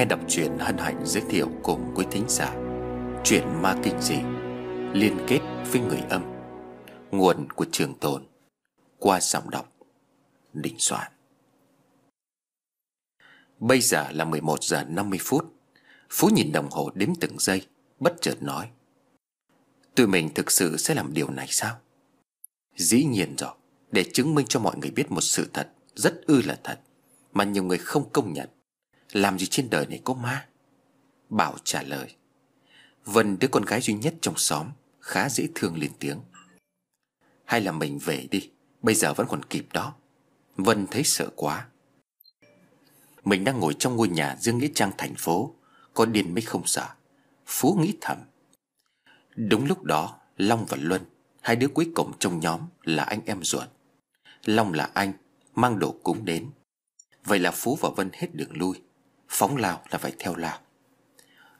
nghe đọc truyện hân hạnh giới thiệu cùng quý thính giả Chuyện ma kinh dị Liên kết với người âm Nguồn của trường tồn Qua giọng đọc Đình Soạn Bây giờ là mười một giờ năm mươi phút Phú nhìn đồng hồ đếm từng giây Bất chợt nói Tụi mình thực sự sẽ làm điều này sao Dĩ nhiên rồi Để chứng minh cho mọi người biết một sự thật Rất ư là thật Mà nhiều người không công nhận làm gì trên đời này có ma Bảo trả lời Vân đứa con gái duy nhất trong xóm Khá dễ thương lên tiếng Hay là mình về đi Bây giờ vẫn còn kịp đó Vân thấy sợ quá Mình đang ngồi trong ngôi nhà Dương Nghĩa Trang thành phố Có điên mới không sợ Phú nghĩ thầm Đúng lúc đó Long và Luân Hai đứa cuối cùng trong nhóm là anh em ruột Long là anh Mang đồ cúng đến Vậy là Phú và Vân hết đường lui phóng lao là phải theo lao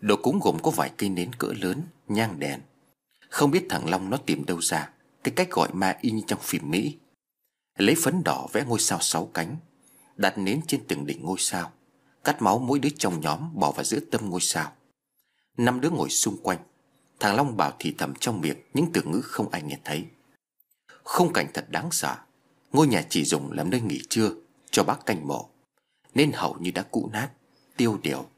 đồ cúng gồm có vài cây nến cỡ lớn nhang đèn không biết thằng long nó tìm đâu ra cái cách gọi ma y như trong phim mỹ lấy phấn đỏ vẽ ngôi sao sáu cánh đặt nến trên từng đỉnh ngôi sao cắt máu mỗi đứa trong nhóm bỏ vào giữa tâm ngôi sao năm đứa ngồi xung quanh thằng long bảo thì thầm trong miệng những từ ngữ không ai nghe thấy không cảnh thật đáng sợ ngôi nhà chỉ dùng làm nơi nghỉ trưa cho bác canh mộ nên hầu như đã cũ nát tiêu điều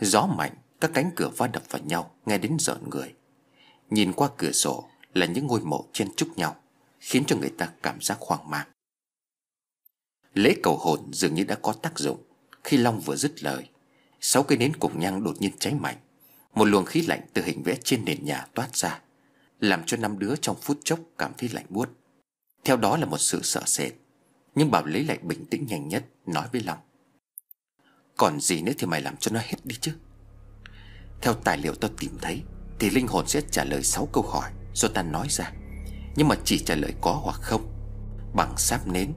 Gió mạnh Các cánh cửa va đập vào nhau Nghe đến rợn người Nhìn qua cửa sổ là những ngôi mộ chen chúc nhau Khiến cho người ta cảm giác hoang mang Lễ cầu hồn dường như đã có tác dụng Khi Long vừa dứt lời Sáu cây nến cùng nhang đột nhiên cháy mạnh Một luồng khí lạnh từ hình vẽ trên nền nhà toát ra Làm cho năm đứa trong phút chốc cảm thấy lạnh buốt Theo đó là một sự sợ sệt Nhưng Bảo lấy lại bình tĩnh nhanh nhất Nói với Long còn gì nữa thì mày làm cho nó hết đi chứ Theo tài liệu tao tìm thấy Thì linh hồn sẽ trả lời 6 câu hỏi rồi ta nói ra Nhưng mà chỉ trả lời có hoặc không Bằng sáp nến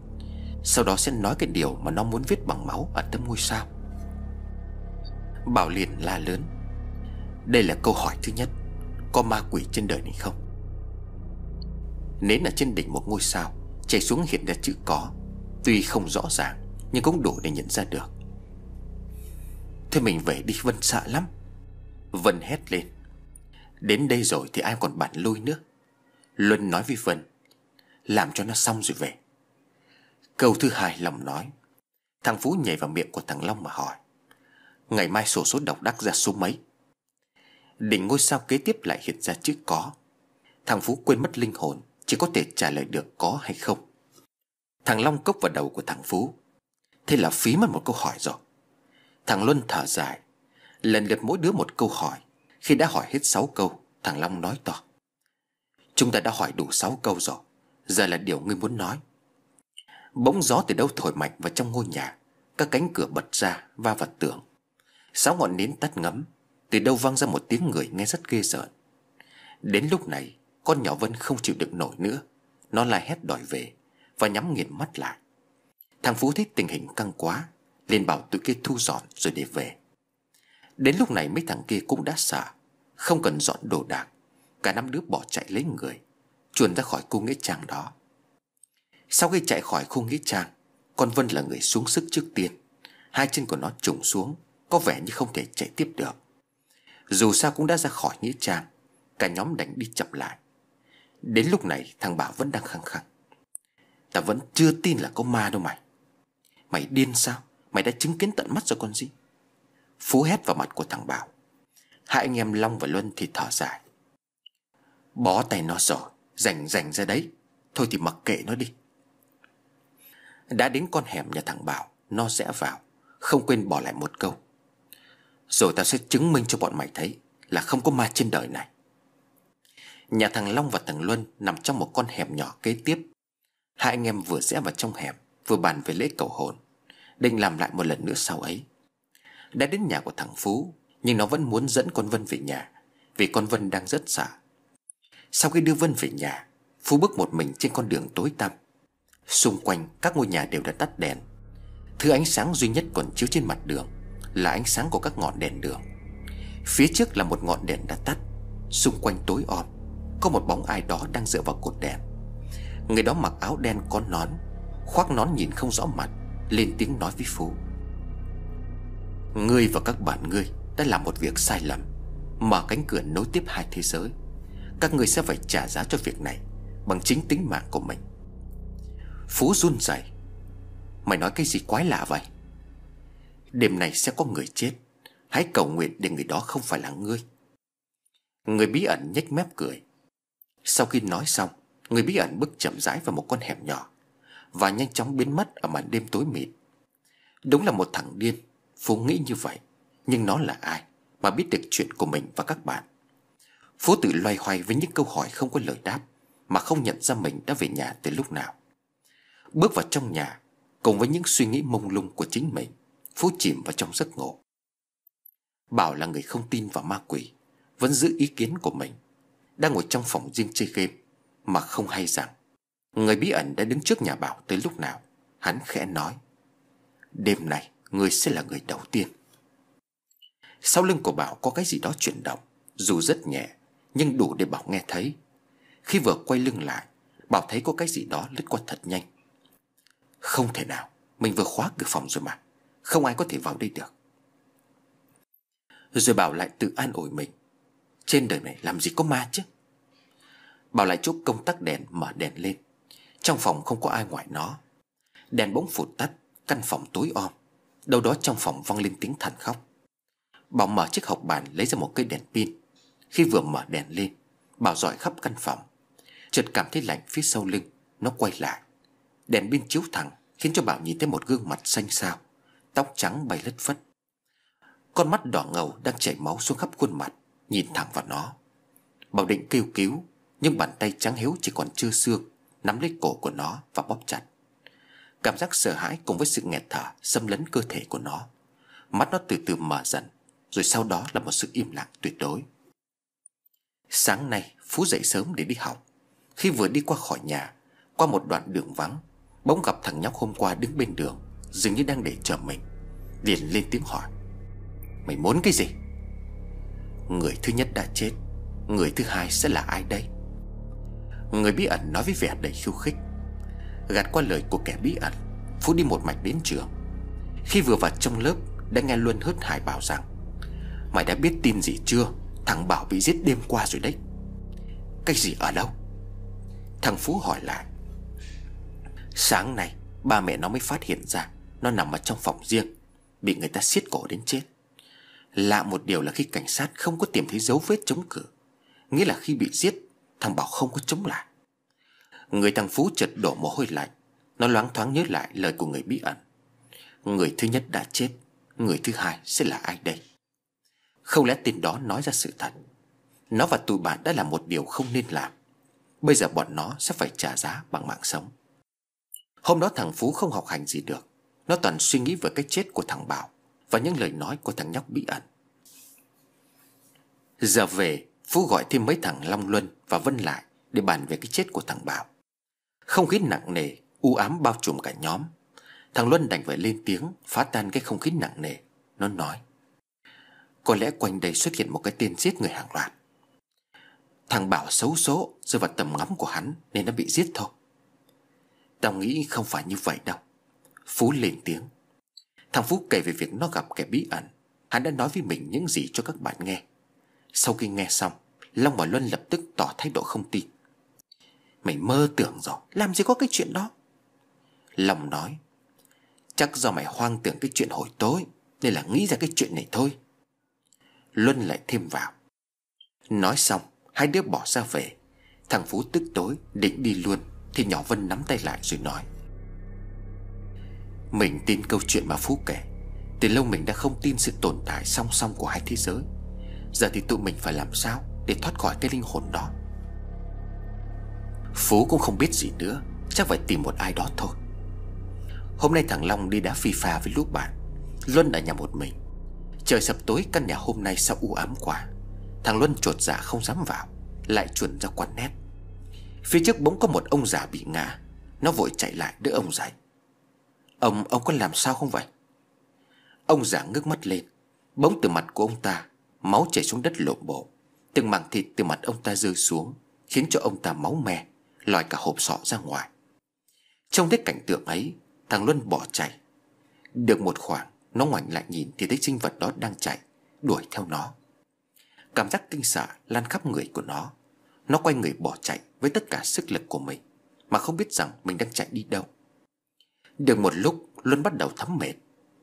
Sau đó sẽ nói cái điều mà nó muốn viết bằng máu Ở tấm ngôi sao Bảo liền la lớn Đây là câu hỏi thứ nhất Có ma quỷ trên đời này không Nến ở trên đỉnh một ngôi sao Chạy xuống hiện ra chữ có Tuy không rõ ràng Nhưng cũng đủ để nhận ra được Thế mình về đi Vân sợ lắm Vân hét lên Đến đây rồi thì ai còn bản lui nữa Luân nói với Vân Làm cho nó xong rồi về Câu thứ hai lòng nói Thằng Phú nhảy vào miệng của thằng Long mà hỏi Ngày mai sổ số độc đắc ra số mấy Đỉnh ngôi sao kế tiếp lại hiện ra chữ có Thằng Phú quên mất linh hồn Chỉ có thể trả lời được có hay không Thằng Long cốc vào đầu của thằng Phú Thế là phí mất một câu hỏi rồi Thằng Luân thở dài Lần lượt mỗi đứa một câu hỏi Khi đã hỏi hết 6 câu Thằng Long nói to Chúng ta đã hỏi đủ 6 câu rồi Giờ là điều ngươi muốn nói Bỗng gió từ đâu thổi mạnh vào trong ngôi nhà Các cánh cửa bật ra va vào tường Sáu ngọn nến tắt ngấm Từ đâu văng ra một tiếng người nghe rất ghê rợn Đến lúc này Con nhỏ Vân không chịu đựng nổi nữa Nó la hét đòi về Và nhắm nghiền mắt lại Thằng Phú thấy tình hình căng quá lên bảo tụi kia thu dọn rồi để về Đến lúc này mấy thằng kia cũng đã sợ Không cần dọn đồ đạc Cả năm đứa bỏ chạy lấy người Chuồn ra khỏi khu nghĩa trang đó Sau khi chạy khỏi khu nghĩa trang Con Vân là người xuống sức trước tiên Hai chân của nó trùng xuống Có vẻ như không thể chạy tiếp được Dù sao cũng đã ra khỏi nghĩa trang Cả nhóm đánh đi chậm lại Đến lúc này thằng Bảo vẫn đang khăng khăng Ta vẫn chưa tin là có ma đâu mày Mày điên sao Mày đã chứng kiến tận mắt rồi con gì Phú hét vào mặt của thằng Bảo Hai anh em Long và Luân thì thở dài Bó tay nó rồi Rành rành ra đấy Thôi thì mặc kệ nó đi Đã đến con hẻm nhà thằng Bảo Nó rẽ vào Không quên bỏ lại một câu Rồi tao sẽ chứng minh cho bọn mày thấy Là không có ma trên đời này Nhà thằng Long và thằng Luân Nằm trong một con hẻm nhỏ kế tiếp Hai anh em vừa rẽ vào trong hẻm Vừa bàn về lễ cầu hồn định làm lại một lần nữa sau ấy đã đến nhà của thằng phú nhưng nó vẫn muốn dẫn con vân về nhà vì con vân đang rất sợ sau khi đưa vân về nhà phú bước một mình trên con đường tối tăm xung quanh các ngôi nhà đều đã tắt đèn thứ ánh sáng duy nhất còn chiếu trên mặt đường là ánh sáng của các ngọn đèn đường phía trước là một ngọn đèn đã tắt xung quanh tối om có một bóng ai đó đang dựa vào cột đèn người đó mặc áo đen có nón khoác nón nhìn không rõ mặt lên tiếng nói với Phú Ngươi và các bạn ngươi Đã làm một việc sai lầm Mở cánh cửa nối tiếp hai thế giới Các ngươi sẽ phải trả giá cho việc này Bằng chính tính mạng của mình Phú run rẩy Mày nói cái gì quái lạ vậy Đêm này sẽ có người chết Hãy cầu nguyện để người đó không phải là ngươi Người bí ẩn nhếch mép cười Sau khi nói xong Người bí ẩn bước chậm rãi vào một con hẻm nhỏ và nhanh chóng biến mất ở màn đêm tối mịt đúng là một thằng điên phú nghĩ như vậy nhưng nó là ai mà biết được chuyện của mình và các bạn phú tự loay hoay với những câu hỏi không có lời đáp mà không nhận ra mình đã về nhà từ lúc nào bước vào trong nhà cùng với những suy nghĩ mông lung của chính mình phú chìm vào trong giấc ngủ bảo là người không tin vào ma quỷ vẫn giữ ý kiến của mình đang ngồi trong phòng riêng chơi game mà không hay rằng Người bí ẩn đã đứng trước nhà Bảo tới lúc nào Hắn khẽ nói Đêm nay người sẽ là người đầu tiên Sau lưng của Bảo có cái gì đó chuyển động Dù rất nhẹ Nhưng đủ để Bảo nghe thấy Khi vừa quay lưng lại Bảo thấy có cái gì đó lướt qua thật nhanh Không thể nào Mình vừa khóa cửa phòng rồi mà Không ai có thể vào đây được Rồi Bảo lại tự an ủi mình Trên đời này làm gì có ma chứ Bảo lại chúc công tắc đèn mở đèn lên trong phòng không có ai ngoài nó Đèn bỗng phụt tắt Căn phòng tối om Đâu đó trong phòng vang lên tiếng thằn khóc Bảo mở chiếc hộp bàn lấy ra một cây đèn pin Khi vừa mở đèn lên Bảo dọi khắp căn phòng Chợt cảm thấy lạnh phía sau lưng Nó quay lại Đèn pin chiếu thẳng Khiến cho Bảo nhìn thấy một gương mặt xanh xao Tóc trắng bay lất phất Con mắt đỏ ngầu đang chảy máu xuống khắp khuôn mặt Nhìn thẳng vào nó Bảo định kêu cứu Nhưng bàn tay trắng hiếu chỉ còn chưa xương Nắm lấy cổ của nó và bóp chặt Cảm giác sợ hãi cùng với sự nghẹt thở Xâm lấn cơ thể của nó Mắt nó từ từ mở dần Rồi sau đó là một sự im lặng tuyệt đối Sáng nay Phú dậy sớm để đi học Khi vừa đi qua khỏi nhà Qua một đoạn đường vắng Bỗng gặp thằng nhóc hôm qua đứng bên đường Dường như đang để chờ mình Liền lên tiếng hỏi Mày muốn cái gì Người thứ nhất đã chết Người thứ hai sẽ là ai đây Người bí ẩn nói với vẻ đầy khiêu khích Gạt qua lời của kẻ bí ẩn Phú đi một mạch đến trường Khi vừa vào trong lớp Đã nghe Luân hớt hải bảo rằng Mày đã biết tin gì chưa Thằng Bảo bị giết đêm qua rồi đấy Cái gì ở đâu Thằng Phú hỏi lại Sáng nay Ba mẹ nó mới phát hiện ra Nó nằm ở trong phòng riêng Bị người ta xiết cổ đến chết Lạ một điều là khi cảnh sát không có tìm thấy dấu vết chống cử Nghĩa là khi bị giết Thằng Bảo không có chống lại Người thằng Phú chợt đổ mồ hôi lạnh Nó loáng thoáng nhớ lại lời của người bí ẩn Người thứ nhất đã chết Người thứ hai sẽ là ai đây Không lẽ tên đó nói ra sự thật Nó và tụi bạn đã làm một điều không nên làm Bây giờ bọn nó sẽ phải trả giá bằng mạng sống Hôm đó thằng Phú không học hành gì được Nó toàn suy nghĩ về cái chết của thằng Bảo Và những lời nói của thằng nhóc bí ẩn Giờ về Phú gọi thêm mấy thằng Long Luân và Vân lại Để bàn về cái chết của thằng Bảo Không khí nặng nề u ám bao trùm cả nhóm Thằng Luân đành phải lên tiếng Phá tan cái không khí nặng nề Nó nói Có lẽ quanh đây xuất hiện một cái tên giết người hàng loạt Thằng Bảo xấu số Rơi vào tầm ngắm của hắn Nên nó bị giết thôi Tao nghĩ không phải như vậy đâu Phú lên tiếng Thằng Phú kể về việc nó gặp kẻ bí ẩn Hắn đã nói với mình những gì cho các bạn nghe sau khi nghe xong Long và Luân lập tức tỏ thái độ không tin Mày mơ tưởng rồi Làm gì có cái chuyện đó Long nói Chắc do mày hoang tưởng cái chuyện hồi tối Nên là nghĩ ra cái chuyện này thôi Luân lại thêm vào Nói xong Hai đứa bỏ ra về Thằng Phú tức tối định đi luôn Thì nhỏ Vân nắm tay lại rồi nói Mình tin câu chuyện mà Phú kể Từ lâu mình đã không tin sự tồn tại song song của hai thế giới Giờ thì tụi mình phải làm sao Để thoát khỏi cái linh hồn đó Phú cũng không biết gì nữa Chắc phải tìm một ai đó thôi Hôm nay thằng Long đi đá phi pha với lũ bạn Luân ở nhà một mình Trời sập tối căn nhà hôm nay sao u ám quá Thằng Luân trột dạ không dám vào Lại chuẩn ra quán nét Phía trước bỗng có một ông già bị ngã Nó vội chạy lại đỡ ông dậy Ông, ông có làm sao không vậy Ông già ngước mắt lên Bỗng từ mặt của ông ta Máu chảy xuống đất lộn bộ Từng mảng thịt từ mặt ông ta rơi xuống Khiến cho ông ta máu me Lòi cả hộp sọ ra ngoài Trong thấy cảnh tượng ấy Thằng Luân bỏ chạy Được một khoảng Nó ngoảnh lại nhìn thì thấy sinh vật đó đang chạy Đuổi theo nó Cảm giác kinh sợ lan khắp người của nó Nó quay người bỏ chạy với tất cả sức lực của mình Mà không biết rằng mình đang chạy đi đâu Được một lúc Luân bắt đầu thấm mệt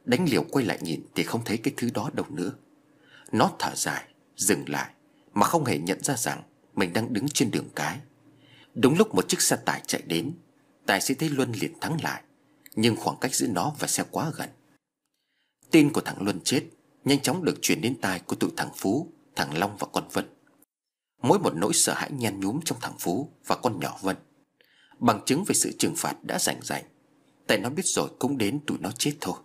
Đánh liều quay lại nhìn thì không thấy cái thứ đó đâu nữa nó thở dài Dừng lại Mà không hề nhận ra rằng Mình đang đứng trên đường cái Đúng lúc một chiếc xe tải chạy đến Tài xế thấy Luân liền thắng lại Nhưng khoảng cách giữa nó và xe quá gần Tin của thằng Luân chết Nhanh chóng được truyền đến tai của tụi thằng Phú Thằng Long và con Vân Mỗi một nỗi sợ hãi nhen nhúm trong thằng Phú Và con nhỏ Vân Bằng chứng về sự trừng phạt đã rành rành Tại nó biết rồi cũng đến tụi nó chết thôi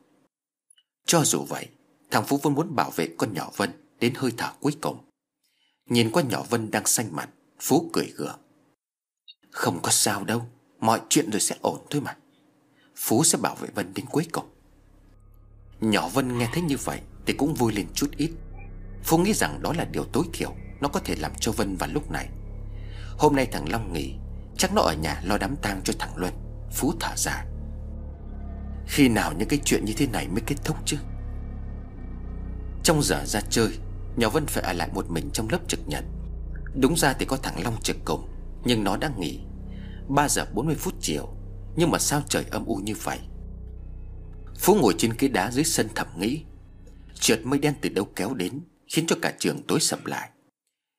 Cho dù vậy Thằng Phú vẫn muốn bảo vệ con nhỏ Vân Đến hơi thở cuối cùng Nhìn con nhỏ Vân đang xanh mặt Phú cười gượng Không có sao đâu Mọi chuyện rồi sẽ ổn thôi mà Phú sẽ bảo vệ Vân đến cuối cùng Nhỏ Vân nghe thấy như vậy Thì cũng vui lên chút ít Phú nghĩ rằng đó là điều tối thiểu Nó có thể làm cho Vân vào lúc này Hôm nay thằng Long nghỉ Chắc nó ở nhà lo đám tang cho thằng Luân Phú thở ra Khi nào những cái chuyện như thế này mới kết thúc chứ trong giờ ra chơi Nhỏ Vân phải ở lại một mình trong lớp trực nhật Đúng ra thì có thằng Long trực cùng Nhưng nó đã nghỉ 3 giờ 40 phút chiều Nhưng mà sao trời âm u như vậy Phú ngồi trên cái đá dưới sân thầm nghĩ Trượt mây đen từ đâu kéo đến Khiến cho cả trường tối sầm lại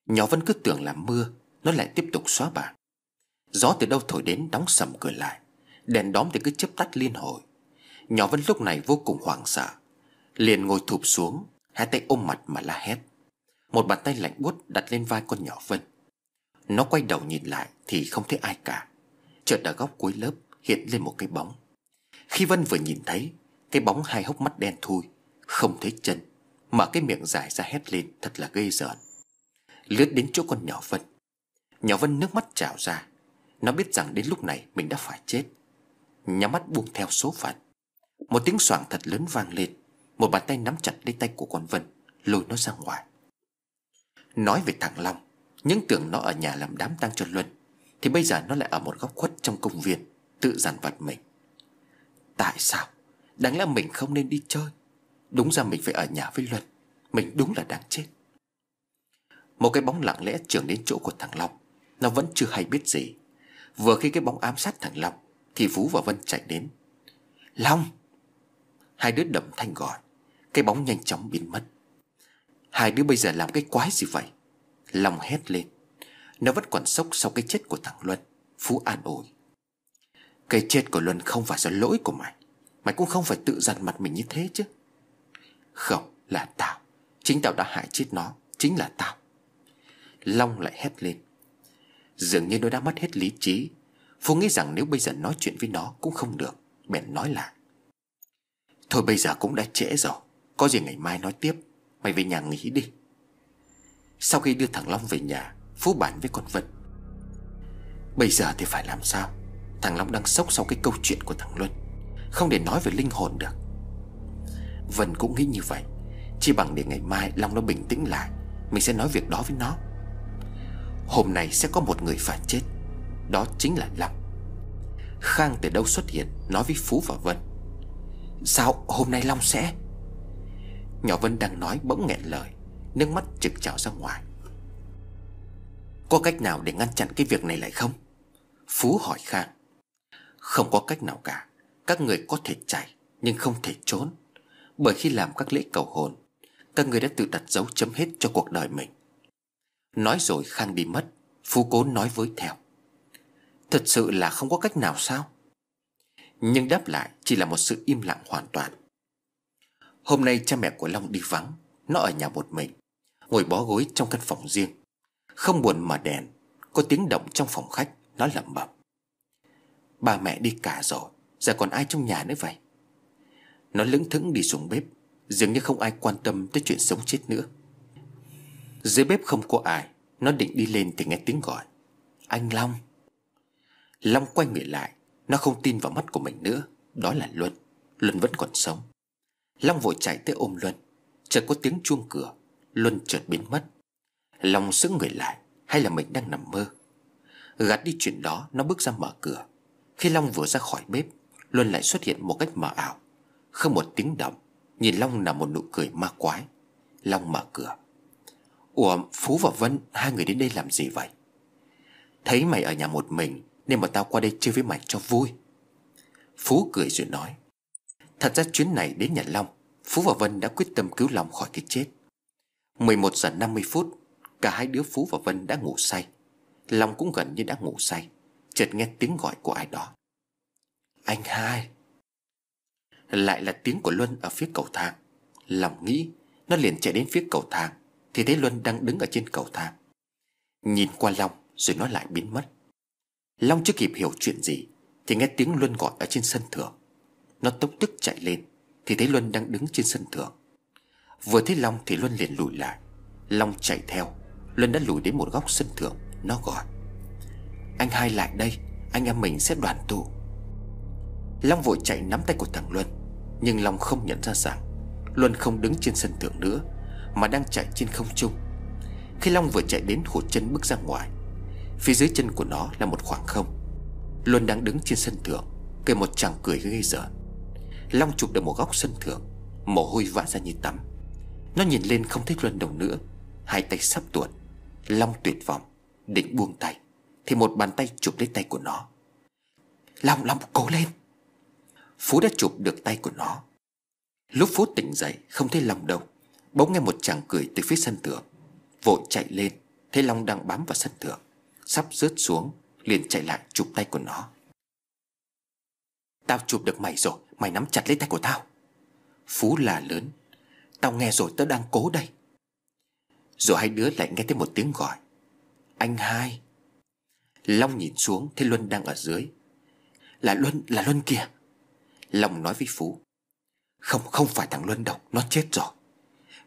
Nhỏ Vân cứ tưởng là mưa Nó lại tiếp tục xóa bảng Gió từ đâu thổi đến đóng sầm cửa lại Đèn đóm thì cứ chớp tắt liên hồi Nhỏ Vân lúc này vô cùng hoảng sợ Liền ngồi thụp xuống Hai tay ôm mặt mà la hét Một bàn tay lạnh buốt đặt lên vai con nhỏ Vân Nó quay đầu nhìn lại Thì không thấy ai cả Chợt ở góc cuối lớp hiện lên một cái bóng Khi Vân vừa nhìn thấy Cái bóng hai hốc mắt đen thui Không thấy chân Mà cái miệng dài ra hét lên thật là ghê rợn Lướt đến chỗ con nhỏ Vân Nhỏ Vân nước mắt trào ra Nó biết rằng đến lúc này mình đã phải chết Nhắm mắt buông theo số phận Một tiếng xoảng thật lớn vang lên một bàn tay nắm chặt lấy tay của con Vân Lôi nó ra ngoài Nói về thằng Long Những tưởng nó ở nhà làm đám tang cho Luân Thì bây giờ nó lại ở một góc khuất trong công viên Tự dằn vặt mình Tại sao Đáng lẽ mình không nên đi chơi Đúng ra mình phải ở nhà với Luân Mình đúng là đáng chết Một cái bóng lặng lẽ trưởng đến chỗ của thằng Long Nó vẫn chưa hay biết gì Vừa khi cái bóng ám sát thằng Long Thì Phú và Vân chạy đến Long Hai đứa đầm thanh gọi cái bóng nhanh chóng biến mất Hai đứa bây giờ làm cái quái gì vậy Lòng hét lên Nó vẫn còn sốc sau cái chết của thằng Luân Phú an ủi Cái chết của Luân không phải do lỗi của mày Mày cũng không phải tự dằn mặt mình như thế chứ Không là tao Chính tao đã hại chết nó Chính là tao Long lại hét lên Dường như nó đã mất hết lý trí Phú nghĩ rằng nếu bây giờ nói chuyện với nó cũng không được Bèn nói là Thôi bây giờ cũng đã trễ rồi có gì ngày mai nói tiếp Mày về nhà nghỉ đi Sau khi đưa thằng Long về nhà Phú bàn với con Vân Bây giờ thì phải làm sao Thằng Long đang sốc sau cái câu chuyện của thằng Luân Không để nói về linh hồn được Vân cũng nghĩ như vậy Chỉ bằng để ngày mai Long nó bình tĩnh lại Mình sẽ nói việc đó với nó Hôm nay sẽ có một người phải chết Đó chính là Long Khang từ đâu xuất hiện Nói với Phú và Vân Sao hôm nay Long sẽ Nhỏ Vân đang nói bỗng nghẹn lời Nước mắt trực trào ra ngoài Có cách nào để ngăn chặn cái việc này lại không? Phú hỏi Khang Không có cách nào cả Các người có thể chạy Nhưng không thể trốn Bởi khi làm các lễ cầu hồn Các người đã tự đặt dấu chấm hết cho cuộc đời mình Nói rồi Khang đi mất Phú cố nói với theo Thật sự là không có cách nào sao Nhưng đáp lại chỉ là một sự im lặng hoàn toàn Hôm nay cha mẹ của Long đi vắng Nó ở nhà một mình Ngồi bó gối trong căn phòng riêng Không buồn mở đèn Có tiếng động trong phòng khách Nó lẩm bẩm Ba mẹ đi cả rồi Giờ còn ai trong nhà nữa vậy Nó lững thững đi xuống bếp Dường như không ai quan tâm tới chuyện sống chết nữa Dưới bếp không có ai Nó định đi lên thì nghe tiếng gọi Anh Long Long quay người lại Nó không tin vào mắt của mình nữa Đó là Luân Luân vẫn còn sống Long vội chạy tới ôm Luân Chợt có tiếng chuông cửa Luân chợt biến mất Long sững người lại Hay là mình đang nằm mơ Gạt đi chuyện đó Nó bước ra mở cửa Khi Long vừa ra khỏi bếp Luân lại xuất hiện một cách mờ ảo Không một tiếng động Nhìn Long là một nụ cười ma quái Long mở cửa Ủa Phú và Vân Hai người đến đây làm gì vậy Thấy mày ở nhà một mình Nên mà tao qua đây chơi với mày cho vui Phú cười rồi nói Thật ra chuyến này đến nhà Long Phú và Vân đã quyết tâm cứu Long khỏi cái chết 11 giờ 50 phút Cả hai đứa Phú và Vân đã ngủ say Long cũng gần như đã ngủ say Chợt nghe tiếng gọi của ai đó Anh hai Lại là tiếng của Luân ở phía cầu thang Lòng nghĩ Nó liền chạy đến phía cầu thang Thì thấy Luân đang đứng ở trên cầu thang Nhìn qua Long rồi nó lại biến mất Long chưa kịp hiểu chuyện gì Thì nghe tiếng Luân gọi ở trên sân thượng nó tống tức chạy lên Thì thấy Luân đang đứng trên sân thượng Vừa thấy Long thì Luân liền lùi lại Long chạy theo Luân đã lùi đến một góc sân thượng Nó gọi Anh hai lại đây Anh em mình sẽ đoàn tụ Long vội chạy nắm tay của thằng Luân Nhưng Long không nhận ra rằng Luân không đứng trên sân thượng nữa Mà đang chạy trên không trung Khi Long vừa chạy đến hụt chân bước ra ngoài Phía dưới chân của nó là một khoảng không Luân đang đứng trên sân thượng Cười một chàng cười gây rợn Long chụp được một góc sân thượng Mồ hôi vã ra như tắm Nó nhìn lên không thấy Luân đầu nữa Hai tay sắp tuột Long tuyệt vọng Định buông tay Thì một bàn tay chụp lấy tay của nó Long Long cố lên Phú đã chụp được tay của nó Lúc Phú tỉnh dậy không thấy Long đâu Bỗng nghe một chàng cười từ phía sân thượng Vội chạy lên Thấy Long đang bám vào sân thượng Sắp rớt xuống Liền chạy lại chụp tay của nó Tao chụp được mày rồi Mày nắm chặt lấy tay của tao Phú là lớn Tao nghe rồi tớ đang cố đây Rồi hai đứa lại nghe thấy một tiếng gọi Anh hai Long nhìn xuống thấy Luân đang ở dưới Là Luân, là Luân kìa Long nói với Phú Không, không phải thằng Luân đâu Nó chết rồi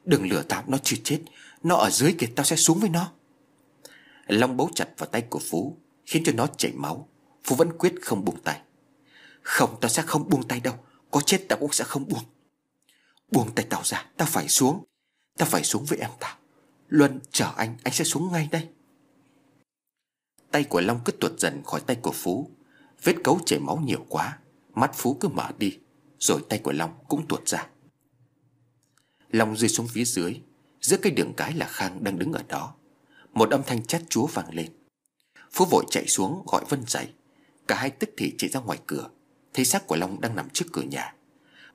Đừng lừa tao, nó chưa chết Nó ở dưới kìa, tao sẽ xuống với nó Long bấu chặt vào tay của Phú Khiến cho nó chảy máu Phú vẫn quyết không buông tay không tao sẽ không buông tay đâu Có chết tao cũng sẽ không buông Buông tay tao ra Tao phải xuống Tao phải xuống với em tao Luân chờ anh Anh sẽ xuống ngay đây Tay của Long cứ tuột dần khỏi tay của Phú Vết cấu chảy máu nhiều quá Mắt Phú cứ mở đi Rồi tay của Long cũng tuột ra Long rơi xuống phía dưới Giữa cái đường cái là Khang đang đứng ở đó Một âm thanh chát chúa vang lên Phú vội chạy xuống gọi Vân dậy Cả hai tức thì chạy ra ngoài cửa Thấy xác của Long đang nằm trước cửa nhà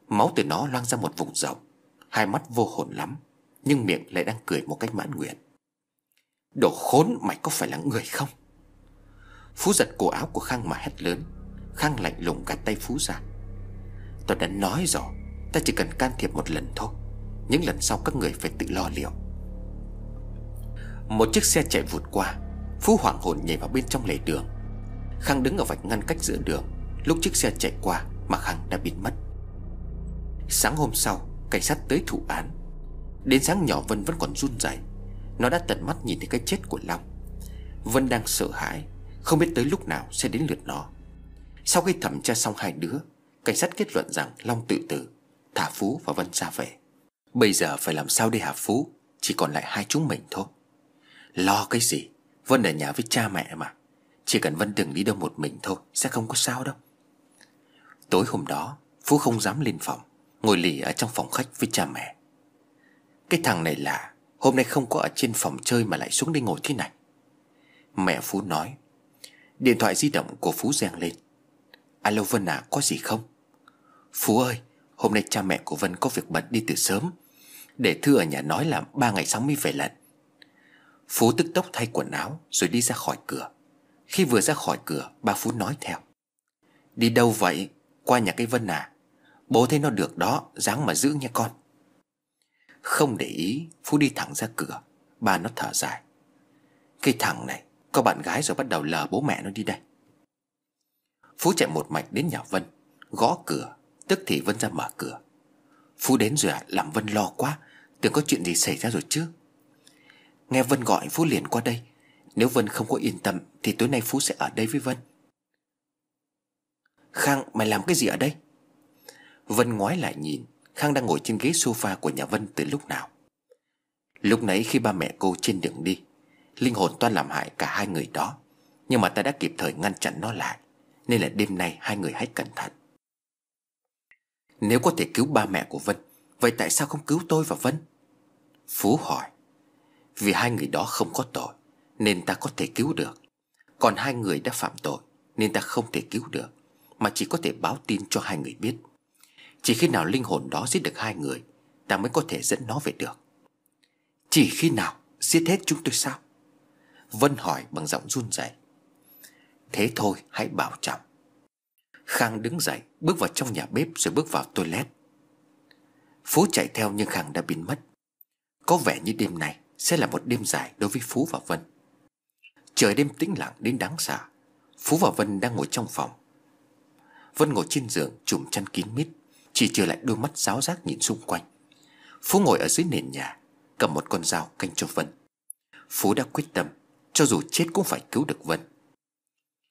Máu từ nó loang ra một vùng rộng Hai mắt vô hồn lắm Nhưng miệng lại đang cười một cách mãn nguyện Đồ khốn mày có phải là người không Phú giật cổ áo của Khang mà hét lớn Khang lạnh lùng gạt tay Phú ra Tôi đã nói rồi Ta chỉ cần can thiệp một lần thôi Những lần sau các người phải tự lo liệu Một chiếc xe chạy vụt qua Phú hoảng hồn nhảy vào bên trong lề đường Khang đứng ở vạch ngăn cách giữa đường Lúc chiếc xe chạy qua mà Hằng đã biến mất Sáng hôm sau Cảnh sát tới thụ án Đến sáng nhỏ Vân vẫn còn run rẩy Nó đã tận mắt nhìn thấy cái chết của Long Vân đang sợ hãi Không biết tới lúc nào sẽ đến lượt nó Sau khi thẩm tra xong hai đứa Cảnh sát kết luận rằng Long tự tử Thả Phú và Vân ra về Bây giờ phải làm sao để Hà Phú Chỉ còn lại hai chúng mình thôi Lo cái gì Vân ở nhà với cha mẹ mà Chỉ cần Vân đừng đi đâu một mình thôi Sẽ không có sao đâu Tối hôm đó Phú không dám lên phòng Ngồi lì ở trong phòng khách với cha mẹ Cái thằng này lạ Hôm nay không có ở trên phòng chơi mà lại xuống đây ngồi thế này Mẹ Phú nói Điện thoại di động của Phú reng lên Alo Vân à có gì không Phú ơi Hôm nay cha mẹ của Vân có việc bận đi từ sớm Để Thư ở nhà nói là ba ngày sáng mới về lận Phú tức tốc thay quần áo Rồi đi ra khỏi cửa Khi vừa ra khỏi cửa Ba Phú nói theo Đi đâu vậy qua nhà cây Vân à Bố thấy nó được đó Dáng mà giữ nha con Không để ý Phú đi thẳng ra cửa Ba nó thở dài Cái thằng này Có bạn gái rồi bắt đầu lờ bố mẹ nó đi đây Phú chạy một mạch đến nhà Vân Gõ cửa Tức thì Vân ra mở cửa Phú đến rồi à Làm Vân lo quá Tưởng có chuyện gì xảy ra rồi chứ Nghe Vân gọi Phú liền qua đây Nếu Vân không có yên tâm Thì tối nay Phú sẽ ở đây với Vân Khang mày làm cái gì ở đây Vân ngoái lại nhìn Khang đang ngồi trên ghế sofa của nhà Vân từ lúc nào Lúc nãy khi ba mẹ cô trên đường đi Linh hồn toan làm hại cả hai người đó Nhưng mà ta đã kịp thời ngăn chặn nó lại Nên là đêm nay hai người hãy cẩn thận Nếu có thể cứu ba mẹ của Vân Vậy tại sao không cứu tôi và Vân Phú hỏi Vì hai người đó không có tội Nên ta có thể cứu được Còn hai người đã phạm tội Nên ta không thể cứu được mà chỉ có thể báo tin cho hai người biết Chỉ khi nào linh hồn đó giết được hai người Ta mới có thể dẫn nó về được Chỉ khi nào giết hết chúng tôi sao Vân hỏi bằng giọng run rẩy. Thế thôi hãy bảo trọng Khang đứng dậy Bước vào trong nhà bếp rồi bước vào toilet Phú chạy theo nhưng Khang đã biến mất Có vẻ như đêm này Sẽ là một đêm dài đối với Phú và Vân Trời đêm tĩnh lặng đến đáng sợ Phú và Vân đang ngồi trong phòng Vân ngồi trên giường trùm chăn kín mít Chỉ trừ lại đôi mắt giáo giác nhìn xung quanh Phú ngồi ở dưới nền nhà Cầm một con dao canh cho Vân Phú đã quyết tâm Cho dù chết cũng phải cứu được Vân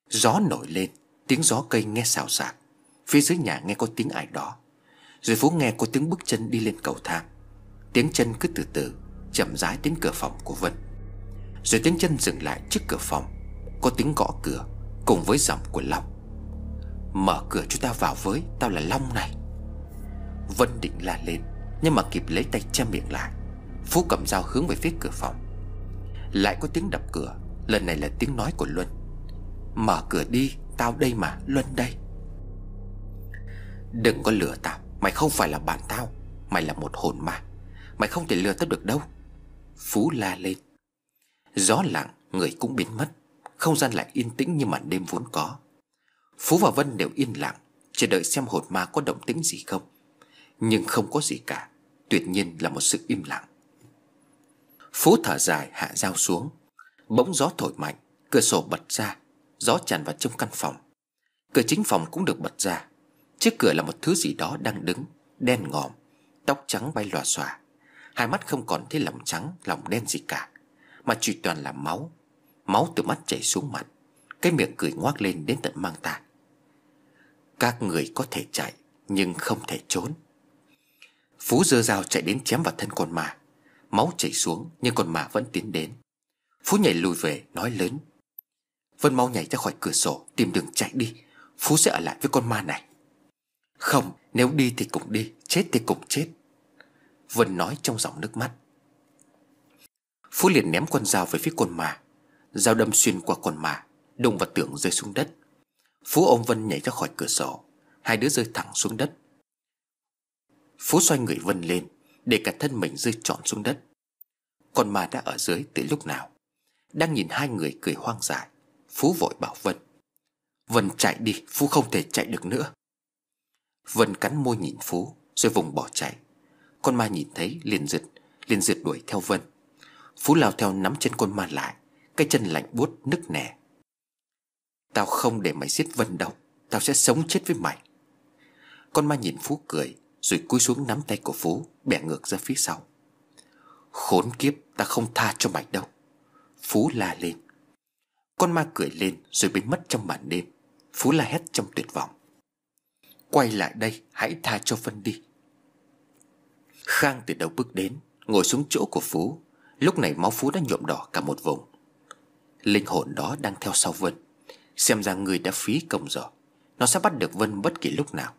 Gió nổi lên Tiếng gió cây nghe xào xạc Phía dưới nhà nghe có tiếng ai đó Rồi Phú nghe có tiếng bước chân đi lên cầu thang Tiếng chân cứ từ từ Chậm rãi đến cửa phòng của Vân Rồi tiếng chân dừng lại trước cửa phòng Có tiếng gõ cửa Cùng với giọng của Long Mở cửa cho tao vào với Tao là Long này Vân định la lên Nhưng mà kịp lấy tay che miệng lại Phú cầm dao hướng về phía cửa phòng Lại có tiếng đập cửa Lần này là tiếng nói của Luân Mở cửa đi Tao đây mà Luân đây Đừng có lừa tao Mày không phải là bạn tao Mày là một hồn ma Mày không thể lừa tao được đâu Phú la lên Gió lặng người cũng biến mất Không gian lại yên tĩnh như màn đêm vốn có Phú và Vân đều yên lặng Chờ đợi xem hồn ma có động tĩnh gì không Nhưng không có gì cả Tuyệt nhiên là một sự im lặng Phú thở dài hạ dao xuống Bỗng gió thổi mạnh Cửa sổ bật ra Gió tràn vào trong căn phòng Cửa chính phòng cũng được bật ra Trước cửa là một thứ gì đó đang đứng Đen ngòm Tóc trắng bay lòa xòa Hai mắt không còn thấy lòng trắng lòng đen gì cả Mà chỉ toàn là máu Máu từ mắt chảy xuống mặt Cái miệng cười ngoác lên đến tận mang tai các người có thể chạy Nhưng không thể trốn Phú dơ dao chạy đến chém vào thân con ma, Máu chảy xuống Nhưng con ma vẫn tiến đến Phú nhảy lùi về nói lớn Vân mau nhảy ra khỏi cửa sổ Tìm đường chạy đi Phú sẽ ở lại với con ma này Không nếu đi thì cũng đi Chết thì cũng chết Vân nói trong giọng nước mắt Phú liền ném con dao về phía con ma, Dao đâm xuyên qua con ma, Đụng vào tưởng rơi xuống đất Phú ôm Vân nhảy ra khỏi cửa sổ Hai đứa rơi thẳng xuống đất Phú xoay người Vân lên Để cả thân mình rơi trọn xuống đất Còn mà đã ở dưới từ lúc nào Đang nhìn hai người cười hoang dại Phú vội bảo Vân Vân chạy đi Phú không thể chạy được nữa Vân cắn môi nhìn Phú Rồi vùng bỏ chạy Con ma nhìn thấy liền giật Liền giật đuổi theo Vân Phú lao theo nắm chân con ma lại Cái chân lạnh buốt nức nẻ Tao không để mày giết Vân đâu Tao sẽ sống chết với mày Con ma nhìn Phú cười Rồi cúi xuống nắm tay của Phú Bẻ ngược ra phía sau Khốn kiếp ta không tha cho mày đâu Phú la lên Con ma cười lên rồi biến mất trong màn đêm Phú la hét trong tuyệt vọng Quay lại đây hãy tha cho Vân đi Khang từ đầu bước đến Ngồi xuống chỗ của Phú Lúc này máu Phú đã nhuộm đỏ cả một vùng Linh hồn đó đang theo sau Vân Xem ra người đã phí công rồi Nó sẽ bắt được Vân bất kỳ lúc nào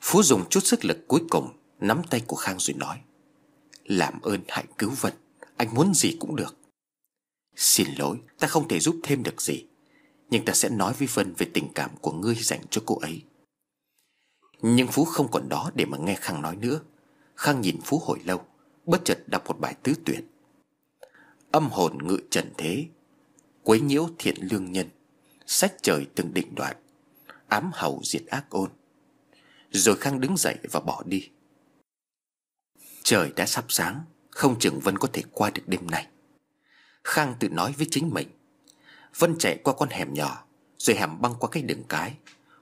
Phú dùng chút sức lực cuối cùng Nắm tay của Khang rồi nói Làm ơn hãy cứu Vân Anh muốn gì cũng được Xin lỗi ta không thể giúp thêm được gì Nhưng ta sẽ nói với Vân Về tình cảm của ngươi dành cho cô ấy Nhưng Phú không còn đó Để mà nghe Khang nói nữa Khang nhìn Phú hồi lâu Bất chợt đọc một bài tứ tuyệt Âm hồn ngự trần thế Quấy nhiễu thiện lương nhân Sách trời từng định đoạn Ám hầu diệt ác ôn Rồi Khang đứng dậy và bỏ đi Trời đã sắp sáng Không chừng Vân có thể qua được đêm này Khang tự nói với chính mình Vân chạy qua con hẻm nhỏ Rồi hẻm băng qua cái đường cái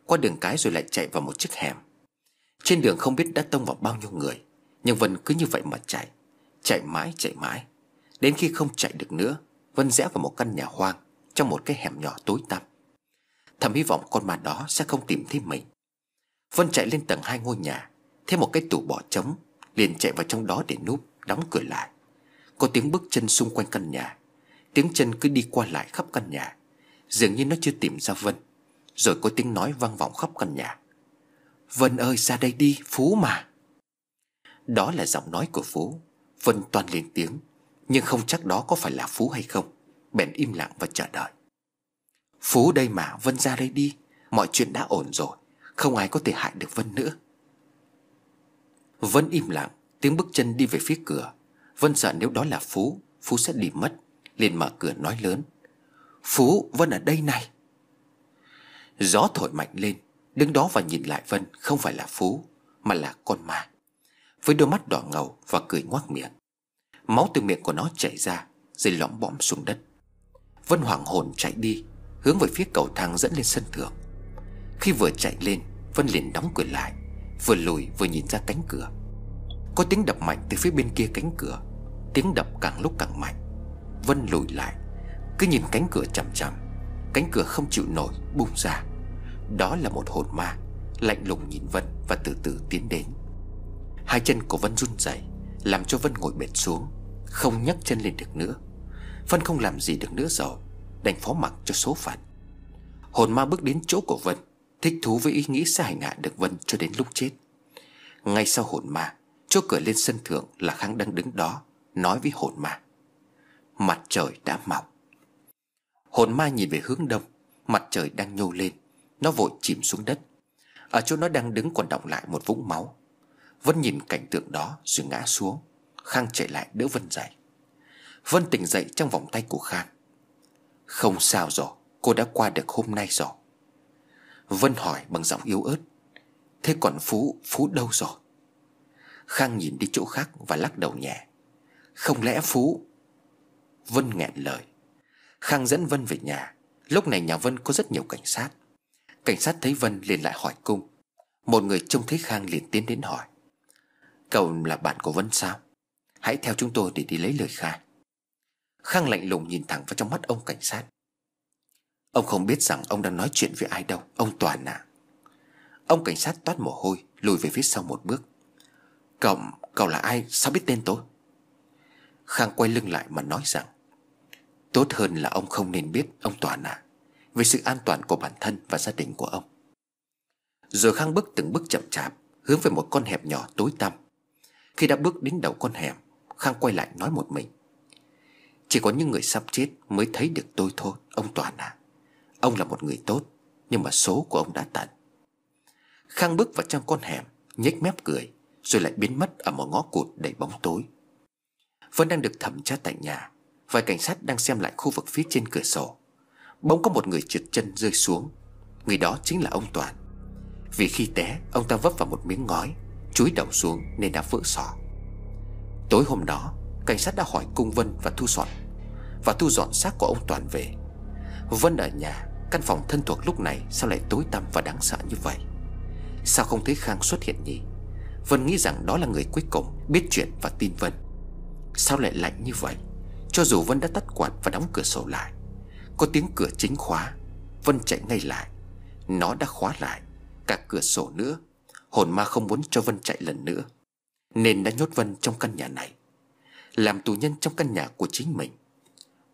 Qua đường cái rồi lại chạy vào một chiếc hẻm Trên đường không biết đã tông vào bao nhiêu người Nhưng Vân cứ như vậy mà chạy Chạy mãi chạy mãi Đến khi không chạy được nữa Vân rẽ vào một căn nhà hoang Trong một cái hẻm nhỏ tối tăm Thầm hy vọng con ma đó sẽ không tìm thấy mình Vân chạy lên tầng hai ngôi nhà Thêm một cái tủ bỏ trống Liền chạy vào trong đó để núp Đóng cửa lại Có tiếng bước chân xung quanh căn nhà Tiếng chân cứ đi qua lại khắp căn nhà Dường như nó chưa tìm ra Vân Rồi có tiếng nói vang vọng khắp căn nhà Vân ơi ra đây đi Phú mà Đó là giọng nói của Phú Vân toàn lên tiếng Nhưng không chắc đó có phải là Phú hay không Bèn im lặng và chờ đợi Phú đây mà Vân ra đây đi Mọi chuyện đã ổn rồi Không ai có thể hại được Vân nữa Vân im lặng Tiếng bước chân đi về phía cửa Vân sợ nếu đó là Phú Phú sẽ đi mất liền mở cửa nói lớn Phú Vân ở đây này Gió thổi mạnh lên Đứng đó và nhìn lại Vân Không phải là Phú Mà là con ma Với đôi mắt đỏ ngầu và cười ngoác miệng Máu từ miệng của nó chảy ra Rồi lõm bõm xuống đất Vân hoảng hồn chạy đi Hướng về phía cầu thang dẫn lên sân thượng Khi vừa chạy lên Vân liền đóng cửa lại Vừa lùi vừa nhìn ra cánh cửa Có tiếng đập mạnh từ phía bên kia cánh cửa Tiếng đập càng lúc càng mạnh Vân lùi lại Cứ nhìn cánh cửa chậm chậm, Cánh cửa không chịu nổi bung ra Đó là một hồn ma Lạnh lùng nhìn Vân và từ từ tiến đến Hai chân của Vân run rẩy Làm cho Vân ngồi bệt xuống Không nhấc chân lên được nữa Vân không làm gì được nữa rồi Đành phó mặc cho số phận Hồn ma bước đến chỗ của Vân Thích thú với ý nghĩ sẽ hành hạ được Vân cho đến lúc chết Ngay sau hồn ma Chỗ cửa lên sân thượng là Khang đang đứng đó Nói với hồn ma Mặt trời đã mọc Hồn ma nhìn về hướng đông Mặt trời đang nhô lên Nó vội chìm xuống đất Ở chỗ nó đang đứng còn đọng lại một vũng máu Vân nhìn cảnh tượng đó rồi ngã xuống Khang chạy lại đỡ Vân dậy Vân tỉnh dậy trong vòng tay của Khang không sao rồi Cô đã qua được hôm nay rồi Vân hỏi bằng giọng yếu ớt Thế còn Phú, Phú đâu rồi? Khang nhìn đi chỗ khác và lắc đầu nhẹ Không lẽ Phú Vân nghẹn lời Khang dẫn Vân về nhà Lúc này nhà Vân có rất nhiều cảnh sát Cảnh sát thấy Vân liền lại hỏi cung Một người trông thấy Khang liền tiến đến hỏi Cậu là bạn của Vân sao? Hãy theo chúng tôi để đi lấy lời khai Khang lạnh lùng nhìn thẳng vào trong mắt ông cảnh sát Ông không biết rằng ông đang nói chuyện với ai đâu Ông Toàn à Ông cảnh sát toát mồ hôi Lùi về phía sau một bước Cậu, cậu là ai? Sao biết tên tôi? Khang quay lưng lại mà nói rằng Tốt hơn là ông không nên biết ông Toàn à Về sự an toàn của bản thân và gia đình của ông Rồi Khang bước từng bước chậm chạp Hướng về một con hẹp nhỏ tối tăm Khi đã bước đến đầu con hẻm Khang quay lại nói một mình chỉ có những người sắp chết mới thấy được tôi thôi Ông Toàn à Ông là một người tốt Nhưng mà số của ông đã tận Khang bước vào trong con hẻm nhếch mép cười Rồi lại biến mất ở một ngõ cụt đầy bóng tối Vẫn đang được thẩm tra tại nhà Vài cảnh sát đang xem lại khu vực phía trên cửa sổ Bỗng có một người trượt chân rơi xuống Người đó chính là ông Toàn Vì khi té Ông ta vấp vào một miếng ngói Chúi đầu xuống nên đã vỡ sọ Tối hôm đó Cảnh sát đã hỏi cung Vân và thu dọn Và thu dọn xác của ông Toàn về Vân ở nhà Căn phòng thân thuộc lúc này sao lại tối tăm và đáng sợ như vậy Sao không thấy Khang xuất hiện nhỉ Vân nghĩ rằng đó là người cuối cùng Biết chuyện và tin Vân Sao lại lạnh như vậy Cho dù Vân đã tắt quạt và đóng cửa sổ lại Có tiếng cửa chính khóa Vân chạy ngay lại Nó đã khóa lại Cả cửa sổ nữa Hồn ma không muốn cho Vân chạy lần nữa Nên đã nhốt Vân trong căn nhà này làm tù nhân trong căn nhà của chính mình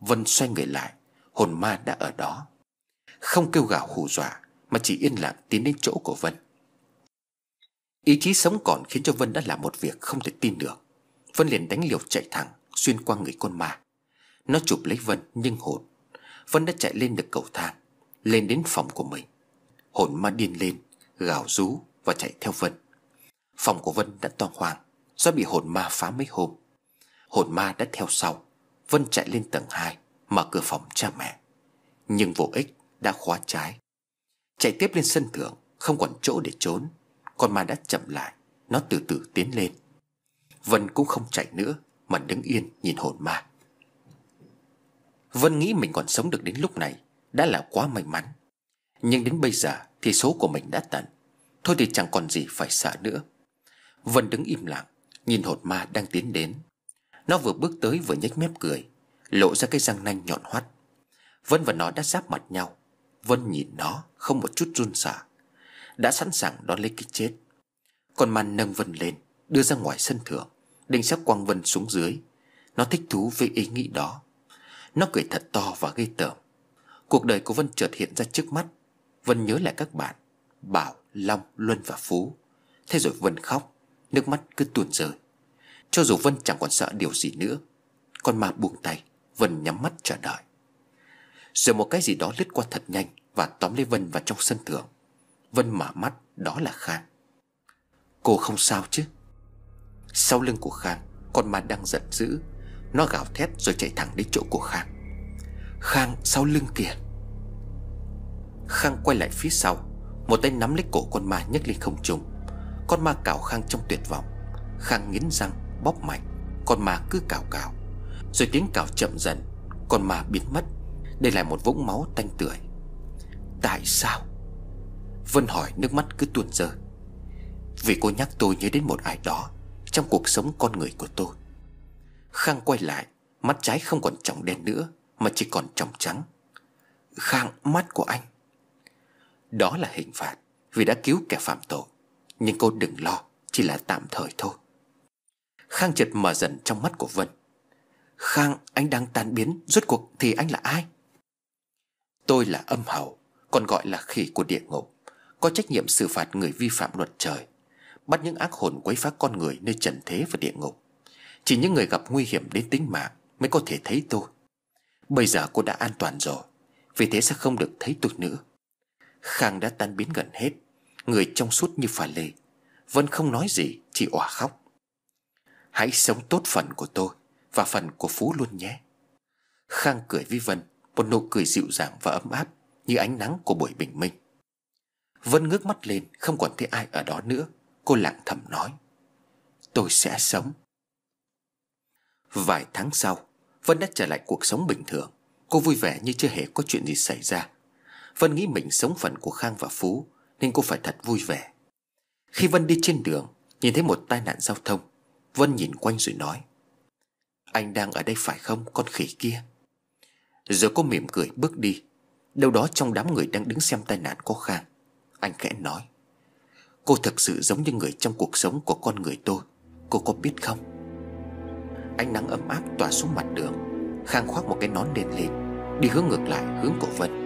Vân xoay người lại Hồn ma đã ở đó Không kêu gào hù dọa Mà chỉ yên lặng tiến đến chỗ của Vân Ý chí sống còn khiến cho Vân đã làm một việc không thể tin được Vân liền đánh liều chạy thẳng Xuyên qua người con ma Nó chụp lấy Vân nhưng hồn Vân đã chạy lên được cầu thang Lên đến phòng của mình Hồn ma điên lên Gào rú và chạy theo Vân Phòng của Vân đã to hoang Do bị hồn ma phá mấy hôm Hồn ma đã theo sau Vân chạy lên tầng hai Mở cửa phòng cha mẹ Nhưng vô ích đã khóa trái Chạy tiếp lên sân thượng Không còn chỗ để trốn Con ma đã chậm lại Nó từ từ tiến lên Vân cũng không chạy nữa Mà đứng yên nhìn hồn ma Vân nghĩ mình còn sống được đến lúc này Đã là quá may mắn Nhưng đến bây giờ thì số của mình đã tận Thôi thì chẳng còn gì phải sợ nữa Vân đứng im lặng Nhìn hồn ma đang tiến đến nó vừa bước tới vừa nhếch mép cười Lộ ra cái răng nanh nhọn hoắt Vân và nó đã giáp mặt nhau Vân nhìn nó không một chút run sợ Đã sẵn sàng đón lấy cái chết Con man nâng Vân lên Đưa ra ngoài sân thượng Đinh sắp quăng Vân xuống dưới Nó thích thú với ý nghĩ đó Nó cười thật to và gây tởm Cuộc đời của Vân chợt hiện ra trước mắt Vân nhớ lại các bạn Bảo, Long, Luân và Phú Thế rồi Vân khóc Nước mắt cứ tuôn rơi cho dù Vân chẳng còn sợ điều gì nữa Con ma buông tay Vân nhắm mắt chờ đợi Rồi một cái gì đó lướt qua thật nhanh Và tóm lấy Vân vào trong sân thượng Vân mở mắt đó là Khang Cô không sao chứ Sau lưng của Khang Con ma đang giận dữ Nó gào thét rồi chạy thẳng đến chỗ của Khang Khang sau lưng kìa Khang quay lại phía sau Một tay nắm lấy cổ con ma nhấc lên không trùng Con ma cào Khang trong tuyệt vọng Khang nghiến răng bóp mạnh Con ma cứ cào cào Rồi tiếng cào chậm dần Con ma biến mất Đây là một vũng máu tanh tưởi Tại sao Vân hỏi nước mắt cứ tuôn rơi Vì cô nhắc tôi nhớ đến một ai đó Trong cuộc sống con người của tôi Khang quay lại Mắt trái không còn trọng đen nữa Mà chỉ còn trọng trắng Khang mắt của anh Đó là hình phạt Vì đã cứu kẻ phạm tội Nhưng cô đừng lo Chỉ là tạm thời thôi Khang chợt mở dần trong mắt của Vân Khang anh đang tan biến Rốt cuộc thì anh là ai Tôi là âm hầu Còn gọi là khỉ của địa ngục Có trách nhiệm xử phạt người vi phạm luật trời Bắt những ác hồn quấy phá con người Nơi trần thế và địa ngục Chỉ những người gặp nguy hiểm đến tính mạng Mới có thể thấy tôi Bây giờ cô đã an toàn rồi Vì thế sẽ không được thấy tôi nữa Khang đã tan biến gần hết Người trong suốt như phà lê Vân không nói gì Chỉ òa khóc Hãy sống tốt phần của tôi Và phần của Phú luôn nhé Khang cười với Vân Một nụ cười dịu dàng và ấm áp Như ánh nắng của buổi bình minh Vân ngước mắt lên Không còn thấy ai ở đó nữa Cô lặng thầm nói Tôi sẽ sống Vài tháng sau Vân đã trở lại cuộc sống bình thường Cô vui vẻ như chưa hề có chuyện gì xảy ra Vân nghĩ mình sống phần của Khang và Phú Nên cô phải thật vui vẻ Khi Vân đi trên đường Nhìn thấy một tai nạn giao thông Vân nhìn quanh rồi nói Anh đang ở đây phải không con khỉ kia Giờ cô mỉm cười bước đi Đâu đó trong đám người đang đứng xem tai nạn có Khang Anh khẽ nói Cô thật sự giống như người trong cuộc sống của con người tôi Cô có biết không Ánh nắng ấm áp tỏa xuống mặt đường Khang khoác một cái nón đèn lên Đi hướng ngược lại hướng của Vân